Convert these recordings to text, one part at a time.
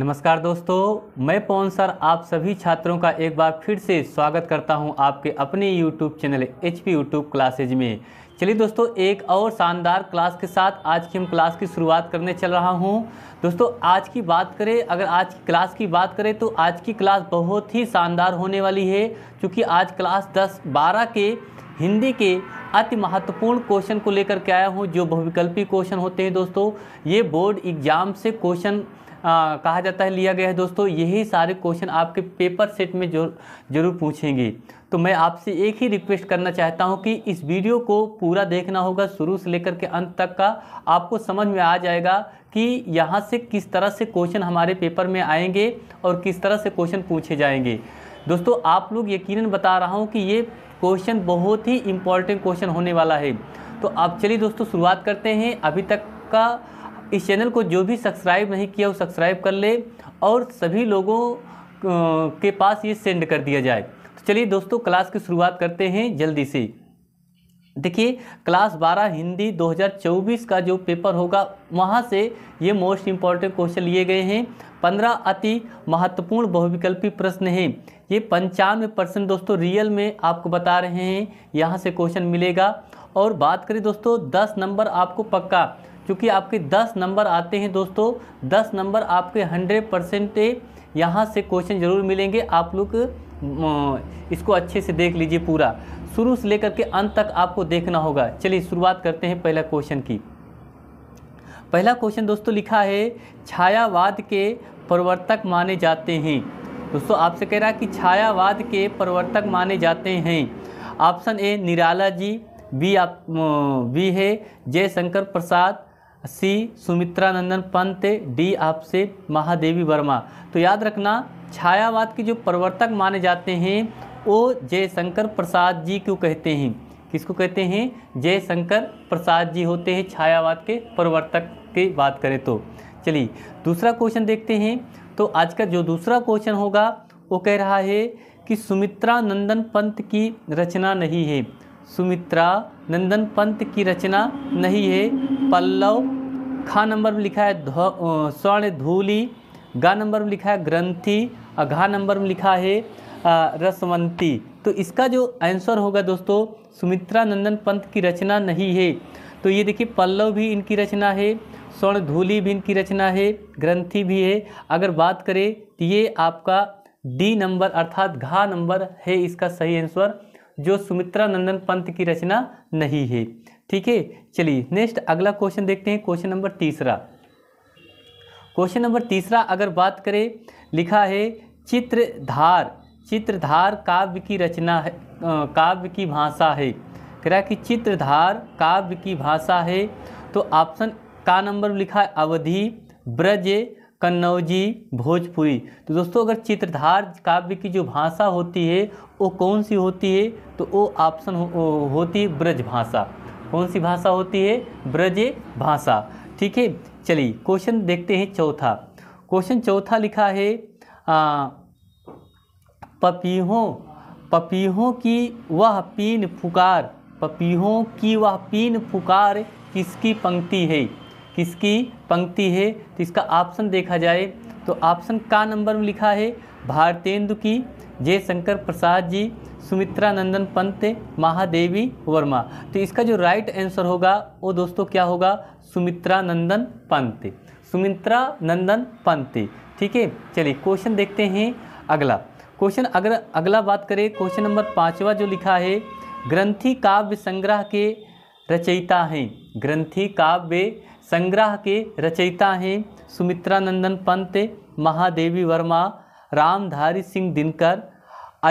नमस्कार दोस्तों मैं पवन सर आप सभी छात्रों का एक बार फिर से स्वागत करता हूं आपके अपने YouTube channel H P YouTube classes में चलिए दोस्तों एक और शानदार क्लास के साथ आज की हम क्लास की शुरुआत करने चल रहा हूं दोस्तों आज की बात करें अगर आज की क्लास की बात करें तो आज की क्लास बहुत ही शानदार होने वाली है क्योंकि आज क्लास दस बारह के हिंदी के अति महत्वपूर्ण क्वेश्चन को लेकर के आया हूँ जो बहुविकल्पी क्वेश्चन होते हैं दोस्तों ये बोर्ड एग्जाम से क्वेश्चन आ, कहा जाता है लिया गया है दोस्तों यही सारे क्वेश्चन आपके पेपर सेट में जो जरूर पूछेंगे तो मैं आपसे एक ही रिक्वेस्ट करना चाहता हूं कि इस वीडियो को पूरा देखना होगा शुरू से लेकर के अंत तक का आपको समझ में आ जाएगा कि यहाँ से किस तरह से क्वेश्चन हमारे पेपर में आएंगे और किस तरह से क्वेश्चन पूछे जाएंगे दोस्तों आप लोग यकीनन बता रहा हूँ कि ये क्वेश्चन बहुत ही इम्पॉर्टेंट क्वेश्चन होने वाला है तो आप चलिए दोस्तों शुरुआत करते हैं अभी तक का इस चैनल को जो भी सब्सक्राइब नहीं किया वो सब्सक्राइब कर ले और सभी लोगों के पास ये सेंड कर दिया जाए तो चलिए दोस्तों क्लास की शुरुआत करते हैं जल्दी से देखिए क्लास 12 हिंदी 2024 का जो पेपर होगा वहाँ से ये मोस्ट इम्पॉर्टेंट क्वेश्चन लिए गए हैं 15 अति महत्वपूर्ण बहुविकल्पी प्रश्न हैं ये पंचानवे परसेंट दोस्तों रियल में आपको बता रहे हैं यहाँ से क्वेश्चन मिलेगा और बात करें दोस्तों 10 नंबर आपको पक्का क्योंकि आपके 10 नंबर आते हैं दोस्तों 10 नंबर आपके 100 परसेंट यहाँ से क्वेश्चन ज़रूर मिलेंगे आप लोग इसको अच्छे से देख लीजिए पूरा शुरू से लेकर के अंत तक आपको देखना होगा चलिए शुरुआत करते हैं पहला क्वेश्चन की पहला क्वेश्चन दोस्तों लिखा है छायावाद के प्रवर्तक माने जाते हैं दोस्तों आपसे कह रहा है कि छायावाद के प्रवर्तक माने जाते हैं option A Nirala ji B आप बी है जयशंकर प्रसाद सी सुमित्रा नंदन पंत डी आपसे महादेवी वर्मा तो याद रखना छायावाद के जो प्रवर्तक माने जाते हैं वो जयशंकर प्रसाद जी को कहते हैं किसको कहते हैं जयशंकर प्रसाद जी होते हैं छायावाद के प्रवर्तक की बात करें तो चलिए दूसरा क्वेश्चन देखते हैं तो आज का जो दूसरा क्वेश्चन होगा वो कह रहा है कि सुमित्रा नंदन पंत की रचना नहीं है सुमित्रा नंदन पंत की रचना नहीं है पल्लव खा नंबर में लिखा है स्वर्ण धूली गा नंबर में लिखा है ग्रंथि और घा नंबर में लिखा है रसवंती तो इसका जो आंसर होगा दोस्तों सुमित्रा नंदन पंत की रचना नहीं है तो ये देखिए पल्लव भी इनकी रचना है स्वर्ण धूली भी इनकी रचना है ग्रंथि भी है अगर बात करें तो ये आपका डी नंबर अर्थात घा नंबर है इसका सही आंसर जो सुमित्रा नंदन पंत की रचना नहीं है ठीक है चलिए नेक्स्ट अगला क्वेश्चन देखते हैं क्वेश्चन नंबर तीसरा क्वेश्चन नंबर तीसरा अगर बात करें लिखा है चित्रधार चित्रधार काव्य की रचना है काव्य की भाषा है कह रहा कि चित्रधार काव्य की भाषा है तो ऑप्शन का नंबर लिखा है अवधि ब्रज कन्नौजी भोजपुरी तो दोस्तों अगर चित्रधार काव्य की जो भाषा होती है वो कौन सी होती है तो वो ऑप्शन हो, होती है ब्रज भाषा कौन सी भाषा होती है ब्रज भाषा ठीक है चलिए क्वेश्चन देखते हैं चौथा क्वेश्चन चौथा लिखा है पपीहों पपीहों की वह पीन पुकार पपीहों की वह पीन पुकार किसकी पंक्ति है किसकी पंक्ति है तो इसका ऑप्शन देखा जाए तो ऑप्शन का नंबर में लिखा है भारतेंदु की जय शंकर प्रसाद जी सुमित्रा नंदन पंत महादेवी वर्मा तो इसका जो राइट आंसर होगा वो दोस्तों क्या होगा सुमित्रा नंदन पंत सुमित्रा नंदन पंत ठीक है चलिए क्वेश्चन देखते हैं अगला क्वेश्चन अगर अगला बात करें क्वेश्चन नंबर पाँचवा जो लिखा है ग्रंथी काव्य संग्रह के रचयिता हैं ग्रंथी काव्य संग्रह के रचयिता हैं सुमित्रानंदन पंत महादेवी वर्मा रामधारी सिंह दिनकर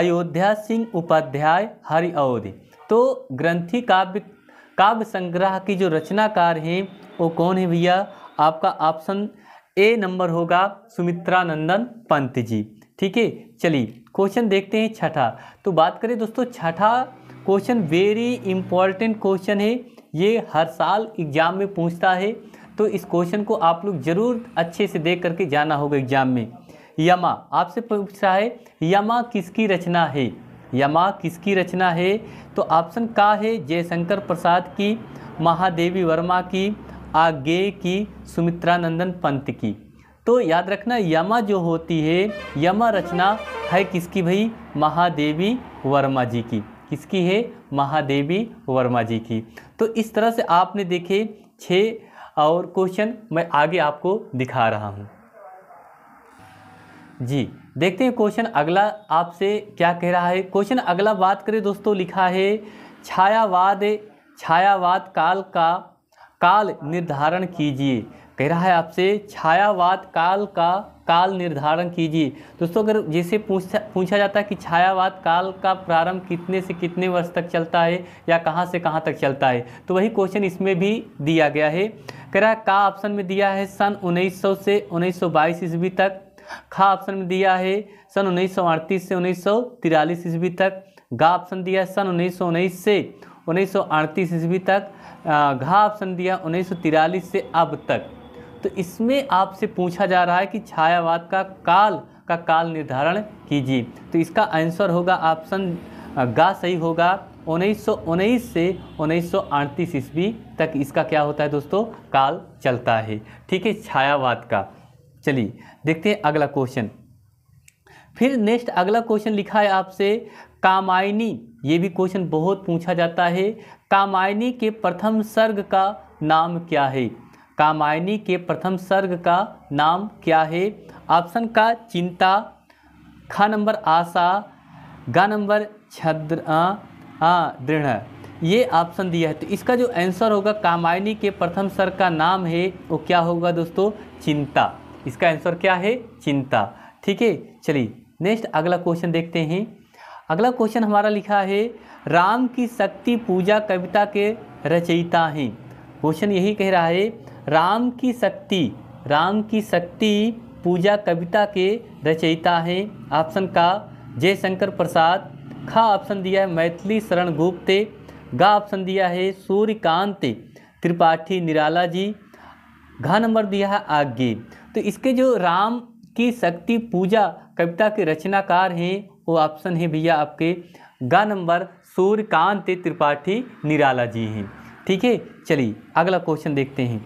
अयोध्या सिंह उपाध्याय हरि अवधि तो ग्रंथी काव्य काव्य संग्रह की जो रचनाकार हैं वो कौन है भैया आपका ऑप्शन ए नंबर होगा सुमित्रानंदन पंत जी ठीक है चलिए क्वेश्चन देखते हैं छठा तो बात करें दोस्तों छठा क्वेश्चन वेरी इंपॉर्टेंट क्वेश्चन है ये हर साल एग्ज़ाम में पूछता है तो इस क्वेश्चन को आप लोग ज़रूर अच्छे से देख करके जाना होगा एग्ज़ाम में यमा आपसे पूछ रहा है यमा किसकी रचना है यमा किसकी रचना है तो ऑप्शन का है जयशंकर प्रसाद की महादेवी वर्मा की आगे की सुमित्रानंदन पंत की तो याद रखना यमा जो होती है यमा रचना है किसकी भाई महादेवी वर्मा जी की किसकी है महादेवी वर्मा जी की तो इस तरह से आपने देखे छः और क्वेश्चन मैं आगे आपको दिखा रहा हूँ जी देखते हैं क्वेश्चन अगला आपसे क्या कह रहा है क्वेश्चन अगला बात करें दोस्तों लिखा है छायावाद छायावाद काल का काल निर्धारण कीजिए कह रहा है आपसे छायावाद काल का काल निर्धारण कीजिए दोस्तों अगर जैसे पूछा पूछा जाता है कि छायावाद काल का प्रारंभ कितने से कितने वर्ष तक चलता है या कहाँ से कहाँ तक चलता है तो वही क्वेश्चन इसमें भी दिया गया है कह रहा का ऑप्शन में दिया है सन 1900 से 1922 ईस्वी तक खा ऑप्शन में दिया है सन उन्नीस से उन्नीस ईस्वी तक गा ऑप्शन दिया है सन उन्नीस से उन्नीस ईस्वी तक घा ऑप्शन दिया उन्नीस से अब तक तो इसमें आपसे पूछा जा रहा है कि छायावाद का काल का काल निर्धारण कीजिए तो इसका आंसर होगा ऑप्शन गा सही होगा उन्नीस से उन्नीस ईस्वी तक इसका क्या होता है दोस्तों काल चलता है ठीक है छायावाद का चलिए देखते हैं अगला क्वेश्चन फिर नेक्स्ट अगला क्वेश्चन लिखा है आपसे कामायनी ये भी क्वेश्चन बहुत पूछा जाता है कामायनी के प्रथम सर्ग का नाम क्या है कामायनी के प्रथम सर्ग का नाम क्या है ऑप्शन का चिंता ख नंबर आशा ग नंबर छद्र दृढ़ ये ऑप्शन दिया है तो इसका जो आंसर होगा कामायनी के प्रथम सर्ग का नाम है वो क्या होगा दोस्तों चिंता इसका आंसर क्या है चिंता ठीक है चलिए नेक्स्ट अगला क्वेश्चन देखते हैं अगला क्वेश्चन हमारा लिखा है राम की शक्ति पूजा कविता के रचयिता हैं क्वेश्चन यही कह रहा है राम की शक्ति राम की शक्ति पूजा कविता के रचयिता है ऑप्शन का जयशंकर प्रसाद खा ऑप्शन दिया है मैथिली शरण गुप्त गा ऑप्शन दिया है सूर्यकांत त्रिपाठी निराला जी घा नंबर दिया है आज्ञे तो इसके जो राम की शक्ति पूजा कविता के रचनाकार हैं वो ऑप्शन है भैया आपके गा नंबर सूर्यकांत त्रिपाठी निराला जी हैं ठीक है चलिए अगला क्वेश्चन देखते हैं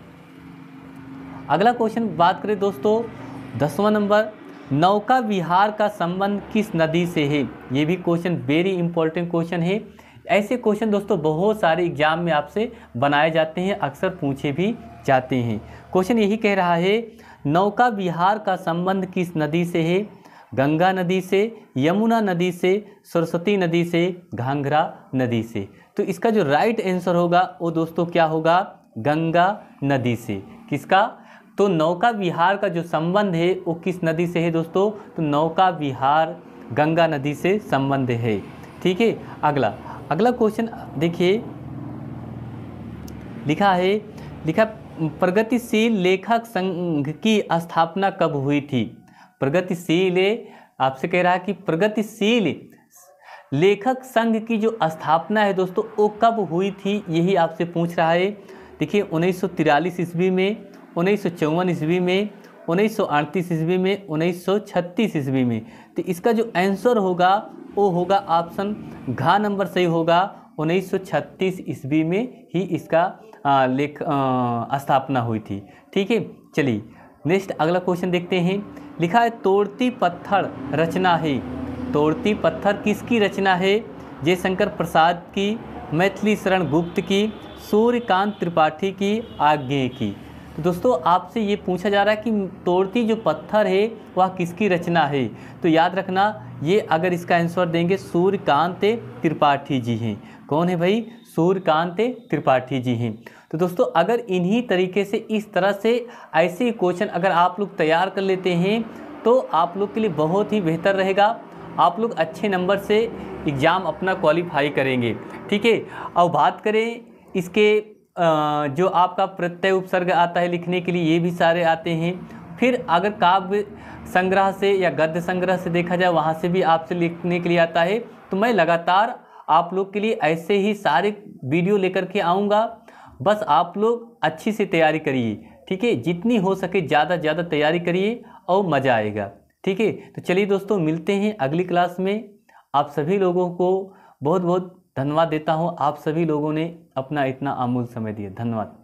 अगला क्वेश्चन बात करें दोस्तों दसवां नंबर नौका विहार का संबंध किस नदी से है ये भी क्वेश्चन वेरी इंपॉर्टेंट क्वेश्चन है ऐसे क्वेश्चन दोस्तों बहुत सारे एग्जाम में आपसे बनाए जाते हैं अक्सर पूछे भी जाते हैं क्वेश्चन यही कह रहा है नौका विहार का संबंध किस नदी से है गंगा नदी से यमुना नदी से सरस्वती नदी से घाघरा नदी से तो इसका जो राइट आंसर होगा वो दोस्तों क्या होगा गंगा नदी से किसका तो नौका विहार का जो संबंध है वो किस नदी से है दोस्तों तो नौका विहार गंगा नदी से संबंध है ठीक है अगला अगला क्वेश्चन देखिए लिखा है लिखा प्रगतिशील लेखक संघ की स्थापना कब हुई थी प्रगतिशील आपसे कह रहा है कि प्रगतिशील लेखक संघ की जो स्थापना है दोस्तों वो कब हुई थी यही आपसे पूछ रहा है देखिए उन्नीस सौ ईस्वी में उन्नीस सौ चौवन ईस्वी में उन्नीस सौ अड़तीस ईस्वी में उन्नीस सौ छत्तीस ईस्वी में तो इसका जो आंसर होगा वो होगा ऑप्शन घा नंबर सही होगा 1936 ईस्वी में ही इसका लेख स्थापना हुई थी ठीक है चलिए नेक्स्ट अगला क्वेश्चन देखते हैं लिखा है तोड़ती पत्थर रचना है तोड़ती पत्थर किसकी रचना है जयशंकर प्रसाद की मैथिली शरण गुप्त की सूर्यकांत त्रिपाठी की आज्ञे की तो दोस्तों आपसे ये पूछा जा रहा है कि तोड़ती जो पत्थर है वह किसकी रचना है तो याद रखना ये अगर इसका आंसर देंगे सूर्यकांत त्रिपाठी जी हैं कौन है भाई सूर्यकांत त्रिपाठी जी हैं तो दोस्तों अगर इन्हीं तरीके से इस तरह से ऐसे क्वेश्चन अगर आप लोग तैयार कर लेते हैं तो आप लोग के लिए बहुत ही बेहतर रहेगा आप लोग अच्छे नंबर से एग्ज़ाम अपना क्वालिफाई करेंगे ठीक है और बात करें इसके जो आपका प्रत्यय उपसर्ग आता है लिखने के लिए ये भी सारे आते हैं फिर अगर काव्य संग्रह से या गद्य संग्रह से देखा जाए वहाँ से भी आपसे लिखने के लिए आता है तो मैं लगातार आप लोग के लिए ऐसे ही सारे वीडियो लेकर के आऊँगा बस आप लोग अच्छी से तैयारी करिए ठीक है जितनी हो सके ज़्यादा ज़्यादा तैयारी करिए और मज़ा आएगा ठीक है तो चलिए दोस्तों मिलते हैं अगली क्लास में आप सभी लोगों को बहुत बहुत धन्यवाद देता हूँ आप सभी लोगों ने अपना इतना अमूल समय दिए धन्यवाद